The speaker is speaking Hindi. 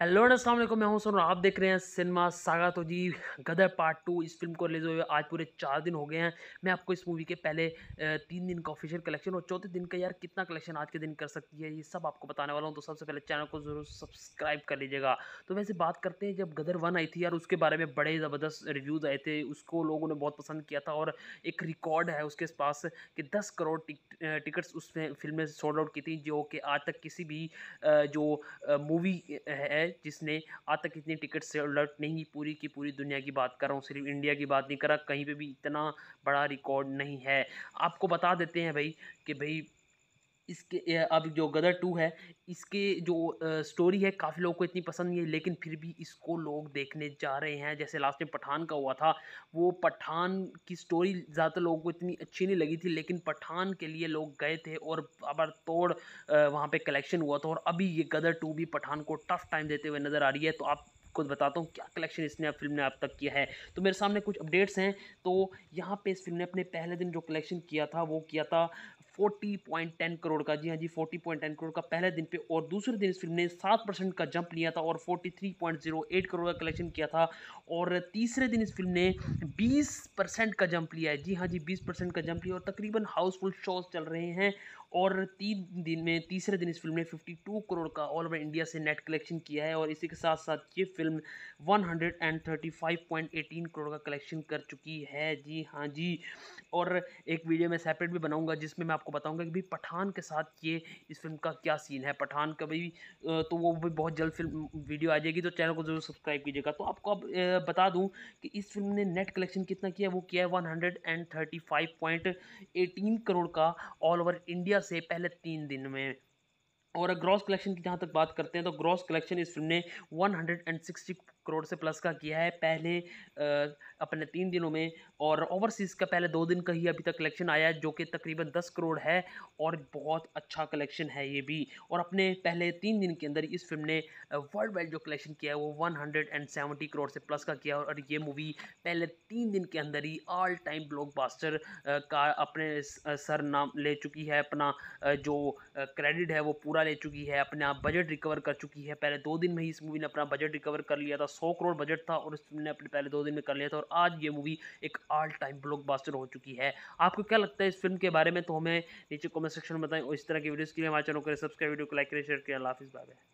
हेलो अस्सलाम वालेकुम मैं हूं सुन आप देख रहे हैं सिनेमा सागा तो जी गदर पार्ट टू इस फिल्म को रिलीज़ हुए आज पूरे चार दिन हो गए हैं मैं आपको इस मूवी के पहले तीन दिन का ऑफिशियल कलेक्शन और चौथे दिन का यार कितना कलेक्शन आज के दिन कर सकती है ये सब आपको बताने वाला हूं तो सबसे पहले चैनल को ज़रूर सब्सक्राइब कर लीजिएगा तो वैसे बात करते हैं जब गदर वन आई थी यार उसके बारे में बड़े ज़बरदस्त रिव्यूज़ आए थे उसको लोगों ने बहुत पसंद किया था और एक रिकॉर्ड है उसके पास कि दस करोड़ टिकट्स उस फिल्म में सोल्ड आउट की थी जो कि आज तक किसी भी जो मूवी है है जिसने आज तक इतनी टिकट से अलर्ट नहीं पूरी की पूरी दुनिया की बात कर रहा हूँ सिर्फ इंडिया की बात नहीं कर रहा कहीं पे भी इतना बड़ा रिकॉर्ड नहीं है आपको बता देते हैं भाई कि भाई इसके अब जो गदर टू है इसके जो स्टोरी है काफ़ी लोगों को इतनी पसंद नहीं है लेकिन फिर भी इसको लोग देखने जा रहे हैं जैसे लास्ट में पठान का हुआ था वो पठान की स्टोरी ज़्यादातर लोगों को इतनी अच्छी नहीं लगी थी लेकिन पठान के लिए लोग गए थे और अबर तोड़ वहाँ पर कलेक्शन हुआ था और अभी ये गदर टू भी पठान को टफ टाइम देते हुए नज़र आ रही है तो आप आपको बताता हूँ क्या कलेक्शन इसने फिल्म ने अब तक किया है तो मेरे सामने कुछ अपडेट्स हैं तो यहाँ पे इस फिल्म ने अपने पहले दिन जो कलेक्शन किया था वो किया था 40.10 करोड़ का जी हाँ जी 40.10 करोड़ का पहले दिन पे और दूसरे दिन इस फिल्म ने 7 परसेंट का जंप लिया था और 43.08 करोड़ का कलेक्शन किया था और तीसरे दिन इस फिल्म ने 20 परसेंट का जंप लिया है जी हाँ जी 20 परसेंट का जंप लिया और तकरीबन हाउसफुल शोज चल रहे हैं और तीन दिन में तीसरे दिन इस फिल्म ने 52 करोड़ का ऑल ओवर इंडिया से नेट कलेक्शन किया है और इसी के साथ साथ ये फिल्म फिल्म 135.18 करोड़ का कलेक्शन कर चुकी है जी हाँ जी और एक वीडियो मैं सेपरेट भी बनाऊंगा जिसमें मैं आपको बताऊंगा कि भाई पठान के साथ ये इस फिल्म का क्या सीन है पठान का भी तो वो भी बहुत जल्द फिल्म वीडियो आ जाएगी तो चैनल को जरूर सब्सक्राइब कीजिएगा तो आपको अब बता दूँ कि इस फिल्म ने नेट कलेक्शन कितना किया वो किया है वन करोड़ का ऑल ओवर इंडिया से पहले तीन दिन में और ग्रॉस कलेक्शन की जहाँ तक बात करते हैं तो ग्रॉस कलेक्शन इस फिल्म ने 160 करोड़ से प्लस का किया है पहले अपने तीन दिनों में और ओवरसीज़ का पहले दो दिन का ही अभी तक कलेक्शन आया है जो कि तकरीबन दस करोड़ है और बहुत अच्छा कलेक्शन है ये भी और अपने पहले तीन दिन के अंदर इस फिल्म ने वर्ल्ड वाइड जो कलेक्शन किया है वो one hundred and seventy crore से प्लस का किया और ये मूवी पहले तीन दिन के अंदर ही ऑल टाइम बास्टर का अपने सर नाम ले चुकी है अपना जो क्रेडिट है वो पूरा ले चुकी है अपना बजट रिकवर कर चुकी है पहले दो दिन में ही इस मूवी ने अपना बजट रिकवर कर लिया था सौ करोड़ बजट था और इस फिल्म ने अपने पहले दो दिन में कर लिया था और आज ये मूवी एक ऑल टाइम ब्लॉकबस्टर हो चुकी है आपको क्या लगता है इस फिल्म के बारे में तो हमें नीचे कमेंट सेक्शन में बताएं और इस तरह की वीडियोज़ के लिए हमारे चैनल करें सब्सक्राइब वीडियो को लाइक करें शेयर करें अल्लाह हाफिज़ बाय